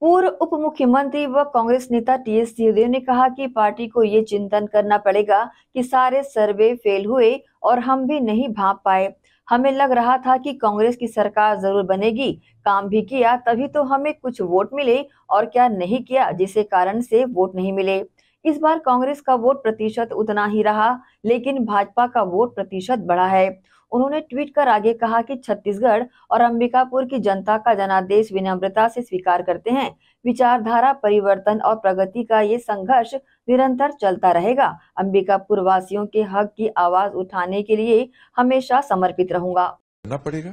पूर्व उप मुख्यमंत्री व कांग्रेस नेता टी एस सिंहदेव ने कहा कि पार्टी को ये चिंतन करना पड़ेगा कि सारे सर्वे फेल हुए और हम भी नहीं भाप पाए हमें लग रहा था कि कांग्रेस की सरकार जरूर बनेगी काम भी किया तभी तो हमें कुछ वोट मिले और क्या नहीं किया जिसे कारण से वोट नहीं मिले इस बार कांग्रेस का वोट प्रतिशत उतना ही रहा लेकिन भाजपा का वोट प्रतिशत बढ़ा है उन्होंने ट्वीट कर आगे कहा कि छत्तीसगढ़ और अंबिकापुर की जनता का जनादेश विनम्रता से स्वीकार करते हैं विचारधारा परिवर्तन और प्रगति का ये संघर्ष निरंतर चलता रहेगा अंबिकापुर वासियों के हक की आवाज उठाने के लिए हमेशा समर्पित रहूंगा करना पड़ेगा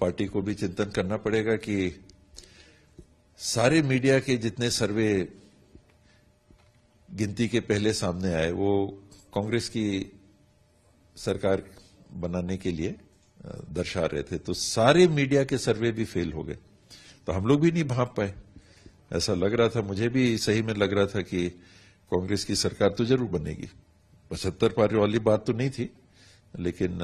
पार्टी को भी चिंतन करना पड़ेगा कि सारे मीडिया के जितने सर्वे गिनती के पहले सामने आए वो कांग्रेस की सरकार बनाने के लिए दर्शा रहे थे तो सारे मीडिया के सर्वे भी फेल हो गए तो हम लोग भी नहीं भाप पाए ऐसा लग रहा था मुझे भी सही में लग रहा था कि कांग्रेस की सरकार तो जरूर बनेगी पचहत्तर पार वाली बात तो नहीं थी लेकिन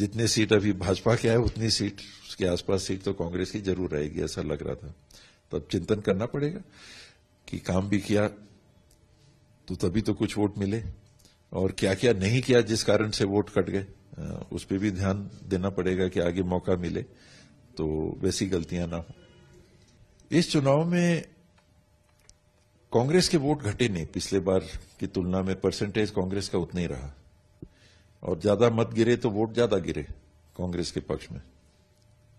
जितने सीट अभी भाजपा के आए उतनी सीट उसके आसपास सीट तो कांग्रेस की जरूर रहेगी ऐसा लग रहा था तो अब चिंतन करना पड़ेगा कि काम भी किया तो तभी तो कुछ वोट मिले और क्या क्या नहीं किया जिस कारण से वोट कट गए उस पर भी ध्यान देना पड़ेगा कि आगे मौका मिले तो वैसी गलतियां ना हो इस चुनाव में कांग्रेस के वोट घटे नहीं पिछले बार की तुलना में परसेंटेज कांग्रेस का उतना ही रहा और ज्यादा मत गिरे तो वोट ज्यादा गिरे कांग्रेस के पक्ष में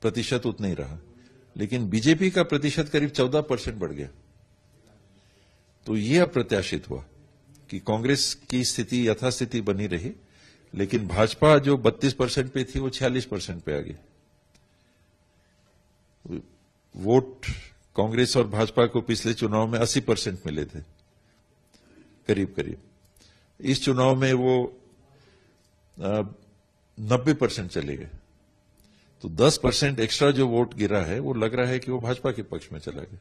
प्रतिशत उतना ही रहा लेकिन बीजेपी का प्रतिशत करीब चौदह परसेंट बढ़ गया तो यह अप्रत्याशित हुआ कि कांग्रेस की स्थिति यथास्थिति बनी रही लेकिन भाजपा जो 32 परसेंट पे थी वो 46 परसेंट पे आ गई वोट कांग्रेस और भाजपा को पिछले चुनाव में 80 परसेंट मिले थे करीब करीब इस चुनाव में वो नब्बे परसेंट चले गए तो 10 परसेंट एक्स्ट्रा जो वोट गिरा है वो लग रहा है कि वो भाजपा के पक्ष में चला गया